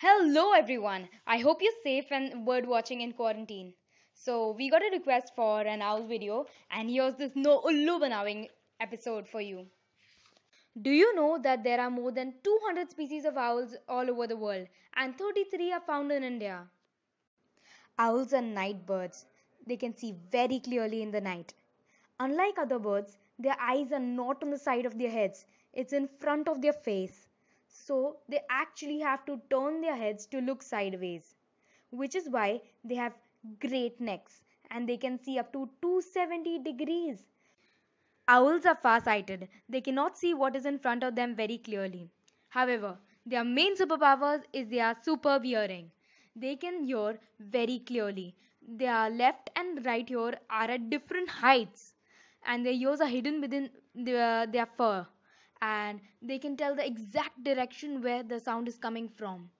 Hello, everyone. I hope you're safe and bird watching in quarantine. So, we got a request for an owl video, and here's this no ullu banawing episode for you. Do you know that there are more than 200 species of owls all over the world, and 33 are found in India? Owls are night birds. They can see very clearly in the night. Unlike other birds, their eyes are not on the side of their heads, it's in front of their face. So they actually have to turn their heads to look sideways, which is why they have great necks and they can see up to 270 degrees. Owls are far-sighted. They cannot see what is in front of them very clearly. However, their main superpowers is their superb hearing. They can hear very clearly. Their left and right ear are at different heights and their ears are hidden within their, their fur and they can tell the exact direction where the sound is coming from.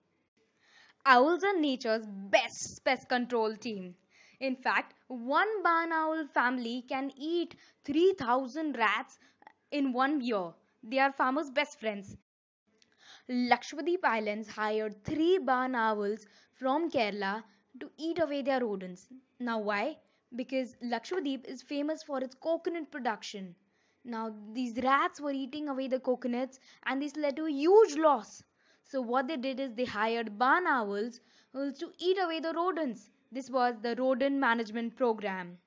Owls are nature's best pest control team. In fact, one barn owl family can eat 3000 rats in one year. They are farmers' best friends. Lakshwadeep Islands hired three barn owls from Kerala to eat away their rodents. Now, why? Because Lakshwadeep is famous for its coconut production. Now, these rats were eating away the coconuts, and this led to a huge loss. So, what they did is they hired barn owls to eat away the rodents. This was the rodent management program.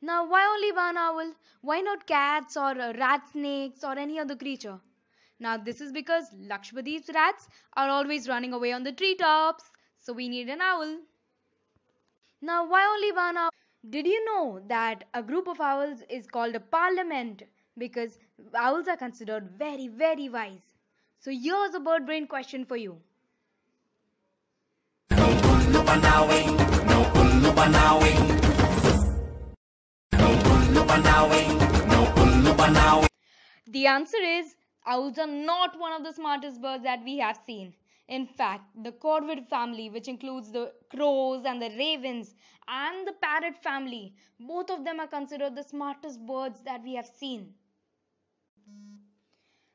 Now, why only barn owl? Why not cats or uh, rat snakes or any other creature? Now, this is because Lakshmadeep's rats are always running away on the treetops, so we need an owl. Now, why only barn owl? Did you know that a group of owls is called a parliament because owls are considered very, very wise? So here's a bird brain question for you. The answer is owls are not one of the smartest birds that we have seen. In fact, the corvid family, which includes the crows and the ravens, and the parrot family, both of them are considered the smartest birds that we have seen.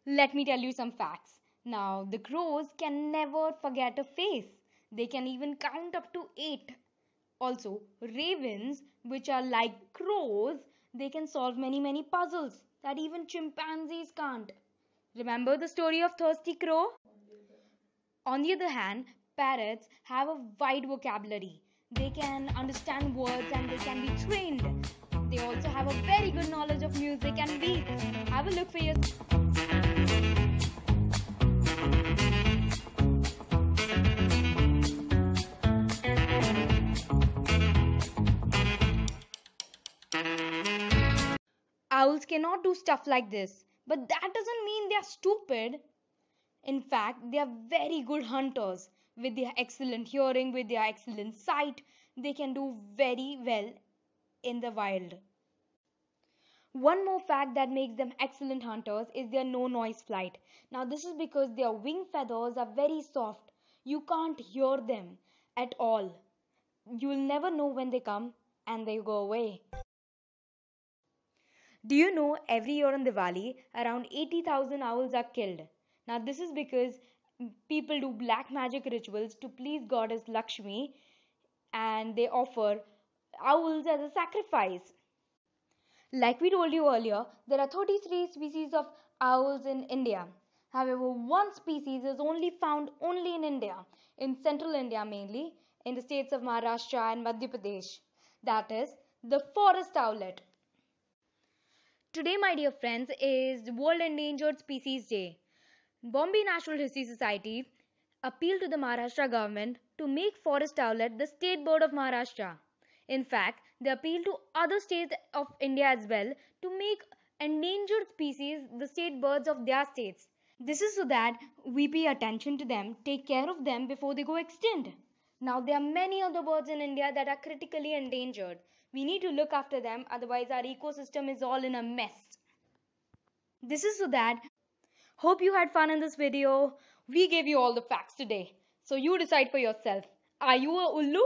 Let me tell you some facts. Now, the crows can never forget a face. They can even count up to eight. Also, ravens, which are like crows, they can solve many, many puzzles that even chimpanzees can't. Remember the story of Thirsty Crow? On the other hand, parrots have a wide vocabulary. They can understand words and they can be trained. They also have a very good knowledge of music and beats. Have a look for yourself. owls cannot do stuff like this. But that doesn't mean they are stupid. In fact, they are very good hunters. With their excellent hearing, with their excellent sight, they can do very well in the wild. One more fact that makes them excellent hunters is their no noise flight. Now, this is because their wing feathers are very soft. You can't hear them at all. You will never know when they come and they go away. Do you know every year on Diwali, around 80,000 owls are killed? Now, this is because people do black magic rituals to please goddess Lakshmi and they offer owls as a sacrifice. Like we told you earlier, there are 33 species of owls in India. However, one species is only found only in India, in central India mainly, in the states of Maharashtra and Madhya Pradesh. That is the forest owlet. Today, my dear friends, is World Endangered Species Day. Bombay National History Society appealed to the Maharashtra government to make forest owlet the state bird of Maharashtra. In fact, they appealed to other states of India as well to make endangered species the state birds of their states. This is so that we pay attention to them, take care of them before they go extinct. Now, there are many other birds in India that are critically endangered. We need to look after them, otherwise, our ecosystem is all in a mess. This is so that Hope you had fun in this video. We gave you all the facts today. So you decide for yourself. Are you a Ullu?